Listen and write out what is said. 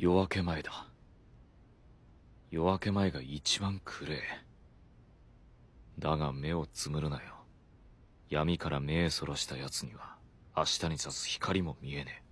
夜明け前だ。夜明け前が一番暗え。だが目をつむるなよ。闇から目そらした奴には、明日に差す光も見えねえ。